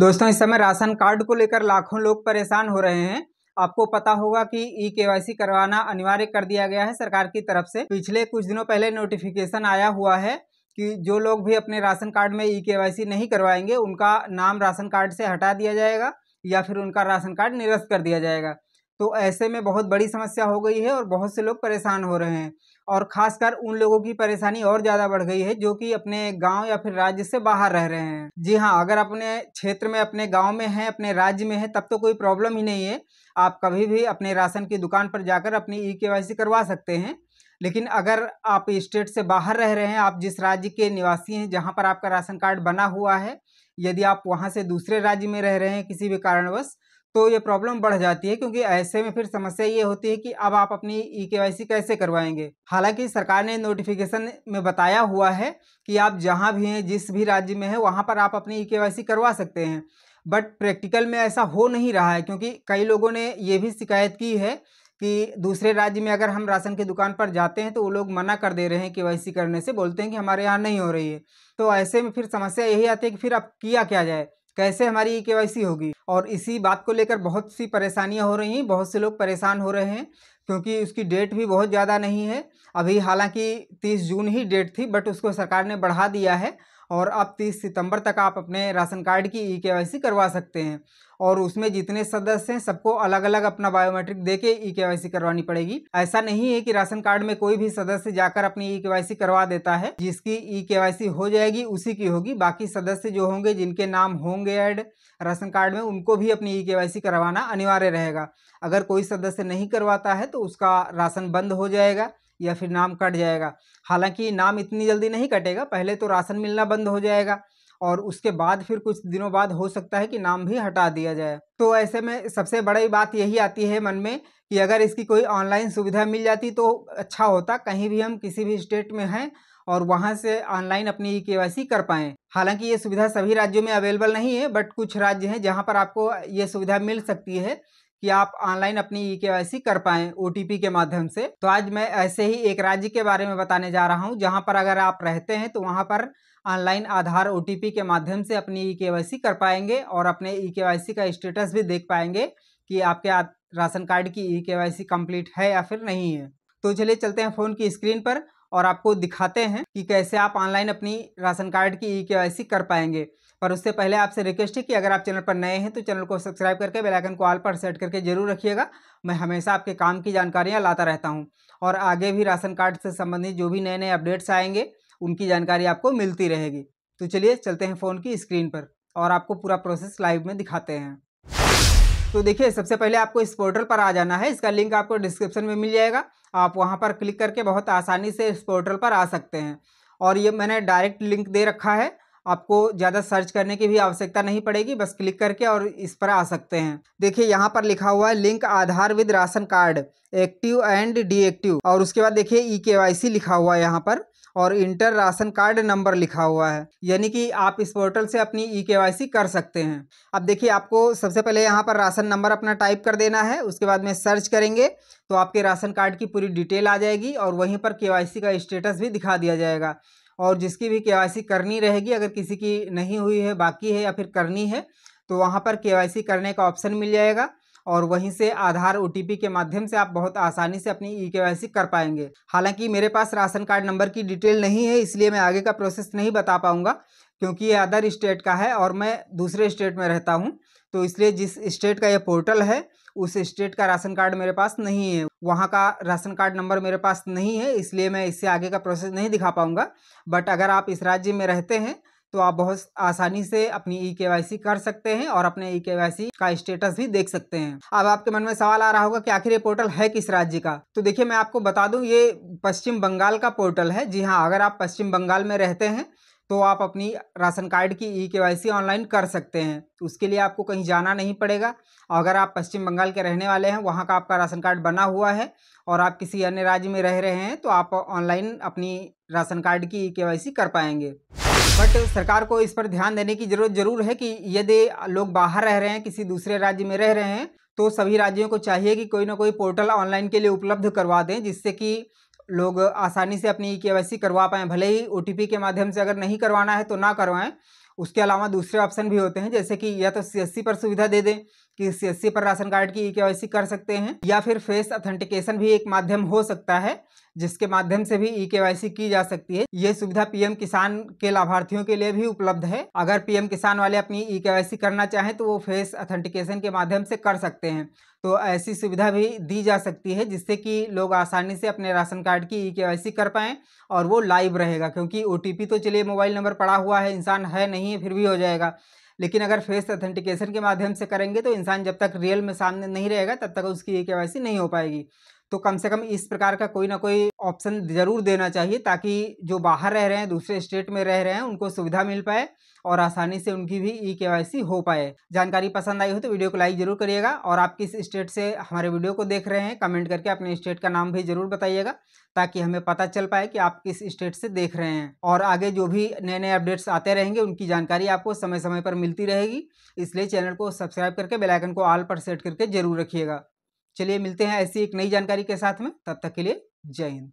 दोस्तों इस समय राशन कार्ड को लेकर लाखों लोग परेशान हो रहे हैं आपको पता होगा कि ई के करवाना अनिवार्य कर दिया गया है सरकार की तरफ से पिछले कुछ दिनों पहले नोटिफिकेशन आया हुआ है कि जो लोग भी अपने राशन कार्ड में ई के नहीं करवाएंगे उनका नाम राशन कार्ड से हटा दिया जाएगा या फिर उनका राशन कार्ड निरस्त कर दिया जाएगा तो ऐसे में बहुत बड़ी समस्या हो गई है और बहुत से लोग परेशान हो रहे हैं और खासकर उन लोगों की परेशानी और ज़्यादा बढ़ गई है जो कि अपने गांव या फिर राज्य से बाहर रह रहे हैं जी हाँ अगर अपने क्षेत्र में अपने गांव में हैं अपने राज्य में हैं तब तो कोई प्रॉब्लम ही नहीं है आप कभी भी अपने राशन की दुकान पर जाकर अपनी ई के करवा सकते हैं लेकिन अगर आप स्टेट से बाहर रह रहे हैं आप जिस राज्य के निवासी हैं जहाँ पर आपका राशन कार्ड बना हुआ है यदि आप वहाँ से दूसरे राज्य में रह रहे हैं किसी भी कारणवश तो ये प्रॉब्लम बढ़ जाती है क्योंकि ऐसे में फिर समस्या ये होती है कि अब आप अपनी ई के कैसे करवाएंगे हालांकि सरकार ने नोटिफिकेशन में बताया हुआ है कि आप जहाँ भी हैं जिस भी राज्य में हैं वहाँ पर आप अपनी ई के करवा सकते हैं बट प्रैक्टिकल में ऐसा हो नहीं रहा है क्योंकि कई लोगों ने ये भी शिकायत की है कि दूसरे राज्य में अगर हम राशन की दुकान पर जाते हैं तो वो लोग मना कर दे रहे हैं के करने से बोलते हैं कि हमारे यहाँ नहीं हो रही है तो ऐसे में फिर समस्या यही आती है कि फिर अब किया क्या जाए कैसे हमारी ई e के होगी और इसी बात को लेकर बहुत सी परेशानियाँ हो रही हैं बहुत से लोग परेशान हो रहे हैं क्योंकि उसकी डेट भी बहुत ज़्यादा नहीं है अभी हालांकि 30 जून ही डेट थी बट उसको सरकार ने बढ़ा दिया है और अब तीस सितंबर तक आप अपने राशन कार्ड की ई e के करवा सकते हैं और उसमें जितने सदस्य हैं सबको अलग अलग अपना बायोमेट्रिक दे के ई के करवानी पड़ेगी ऐसा नहीं है कि राशन कार्ड में कोई भी सदस्य जाकर अपनी ई e के करवा देता है जिसकी ई e के हो जाएगी उसी की होगी बाकी सदस्य जो होंगे जिनके नाम होंगे एड राशन कार्ड में उनको भी अपनी ई के करवाना अनिवार्य रहेगा अगर कोई सदस्य नहीं करवाता है तो उसका राशन बंद हो जाएगा या फिर नाम कट जाएगा हालांकि नाम इतनी जल्दी नहीं कटेगा पहले तो राशन मिलना बंद हो जाएगा और उसके बाद फिर कुछ दिनों बाद हो सकता है कि नाम भी हटा दिया जाए तो ऐसे में सबसे बड़ी बात यही आती है मन में कि अगर इसकी कोई ऑनलाइन सुविधा मिल जाती तो अच्छा होता कहीं भी हम किसी भी स्टेट में हैं और वहाँ से ऑनलाइन अपनी ई के कर पाएँ हालांकि ये सुविधा सभी राज्यों में अवेलेबल नहीं है बट कुछ राज्य हैं जहाँ पर आपको ये सुविधा मिल सकती है कि आप ऑनलाइन अपनी ई के कर पाएं ओ के माध्यम से तो आज मैं ऐसे ही एक राज्य के बारे में बताने जा रहा हूँ जहाँ पर अगर आप रहते हैं तो वहाँ पर ऑनलाइन आधार ओ के माध्यम से अपनी ई के कर पाएंगे और अपने ई के का स्टेटस भी देख पाएंगे कि आपके राशन कार्ड की ई के कंप्लीट है या फिर नहीं है तो चलिए चलते हैं फ़ोन की स्क्रीन पर और आपको दिखाते हैं कि कैसे आप ऑनलाइन अपनी राशन कार्ड की ई के कर पाएंगे पर उससे पहले आपसे रिक्वेस्ट है कि अगर आप चैनल पर नए हैं तो चैनल को सब्सक्राइब करके बेल आइकन को ऑल पर सेट करके जरूर रखिएगा मैं हमेशा आपके काम की जानकारियाँ लाता रहता हूँ और आगे भी राशन कार्ड से संबंधित जो भी नए नए अपडेट्स आएंगे उनकी जानकारी आपको मिलती रहेगी तो चलिए चलते हैं फ़ोन की स्क्रीन पर और आपको पूरा प्रोसेस लाइव में दिखाते हैं तो देखिए सबसे पहले आपको इस पोर्टल पर आ जाना है इसका लिंक आपको डिस्क्रिप्शन में मिल जाएगा आप वहाँ पर क्लिक करके बहुत आसानी से इस पोर्टल पर आ सकते हैं और ये मैंने डायरेक्ट लिंक दे रखा है आपको ज़्यादा सर्च करने की भी आवश्यकता नहीं पड़ेगी बस क्लिक करके और इस पर आ सकते हैं देखिए यहाँ पर लिखा हुआ है link Aadhaar with ration card active and deactive और उसके बाद देखिए ई के लिखा हुआ है यहाँ पर और इंटर राशन कार्ड नंबर लिखा हुआ है यानी कि आप इस पोर्टल से अपनी ई के कर सकते हैं अब देखिए आपको सबसे पहले यहाँ पर राशन नंबर अपना टाइप कर देना है उसके बाद में सर्च करेंगे तो आपके राशन कार्ड की पूरी डिटेल आ जाएगी और वहीं पर के का स्टेटस भी दिखा दिया जाएगा और जिसकी भी के करनी रहेगी अगर किसी की नहीं हुई है बाकी है या फिर करनी है तो वहाँ पर के करने का ऑप्शन मिल जाएगा और वहीं से आधार ओ के माध्यम से आप बहुत आसानी से अपनी ई के कर पाएंगे हालांकि मेरे पास राशन कार्ड नंबर की डिटेल नहीं है इसलिए मैं आगे का प्रोसेस नहीं बता पाऊँगा क्योंकि ये अदर स्टेट का है और मैं दूसरे स्टेट में रहता हूँ तो इसलिए जिस स्टेट का ये पोर्टल है उस स्टेट का राशन कार्ड मेरे पास नहीं है वहाँ का राशन कार्ड नंबर मेरे पास नहीं है इसलिए मैं इससे आगे का प्रोसेस नहीं दिखा पाऊँगा बट अगर आप इस राज्य में रहते हैं तो आप बहुत आसानी से अपनी ई के कर सकते हैं और अपने ई के का स्टेटस भी देख सकते हैं अब आपके मन में सवाल आ रहा होगा कि आखिर ये पोर्टल है किस राज्य का तो देखिए मैं आपको बता दूं ये पश्चिम बंगाल का पोर्टल है जी हाँ अगर आप पश्चिम बंगाल में रहते हैं तो आप अपनी राशन कार्ड की ई के ऑनलाइन कर सकते हैं उसके लिए आपको कहीं जाना नहीं पड़ेगा और अगर आप पश्चिम बंगाल के रहने वाले हैं वहाँ का आपका राशन कार्ड बना हुआ है और आप किसी अन्य राज्य में रह रहे हैं तो आप ऑनलाइन अपनी राशन कार्ड की ई के कर पाएंगे बट सरकार को इस पर ध्यान देने की ज़रूरत ज़रूर है कि यदि लोग बाहर रह रहे हैं किसी दूसरे राज्य में रह रहे हैं तो सभी राज्यों को चाहिए कि कोई ना कोई पोर्टल ऑनलाइन के लिए उपलब्ध करवा दें जिससे कि लोग आसानी से अपनी के करवा पाएँ भले ही ओ के माध्यम से अगर नहीं करवाना है तो ना करवाएं उसके अलावा दूसरे ऑप्शन भी होते हैं जैसे कि या तो सी पर सुविधा दे दें कि सी पर राशन कार्ड की ई कर सकते हैं या फिर फेस ऑथेंटिकेशन भी एक माध्यम हो सकता है जिसके माध्यम से भी ई के की जा सकती है ये सुविधा पीएम किसान के लाभार्थियों के लिए भी उपलब्ध है अगर पीएम किसान वाले अपनी ई के करना चाहें तो वो फेस अथेंटिकेशन के माध्यम से कर सकते हैं तो ऐसी सुविधा भी दी जा सकती है जिससे कि लोग आसानी से अपने राशन कार्ड की ई के कर पाएँ और वो लाइव रहेगा क्योंकि ओ तो चलिए मोबाइल नंबर पड़ा हुआ है इंसान है नहीं है फिर भी हो जाएगा लेकिन अगर फेस ऑथेंटिकेशन के माध्यम से करेंगे तो इंसान जब तक रियल में सामने नहीं रहेगा तब तक उसकी ई के नहीं हो पाएगी तो कम से कम इस प्रकार का कोई ना कोई ऑप्शन ज़रूर देना चाहिए ताकि जो बाहर रह रहे हैं दूसरे स्टेट में रह रहे हैं उनको सुविधा मिल पाए और आसानी से उनकी भी ई के हो पाए जानकारी पसंद आई हो तो वीडियो को लाइक जरूर करिएगा और आप किस स्टेट से हमारे वीडियो को देख रहे हैं कमेंट करके अपने स्टेट का नाम भी जरूर बताइएगा ताकि हमें पता चल पाए कि आप किस स्टेट से देख रहे हैं और आगे जो भी नए नए अपडेट्स आते रहेंगे उनकी जानकारी आपको समय समय पर मिलती रहेगी इसलिए चैनल को सब्सक्राइब करके बेलाइकन को आल पर सेट करके जरूर रखिएगा चलिए मिलते हैं ऐसी एक नई जानकारी के साथ में तब तक के लिए जय हिंद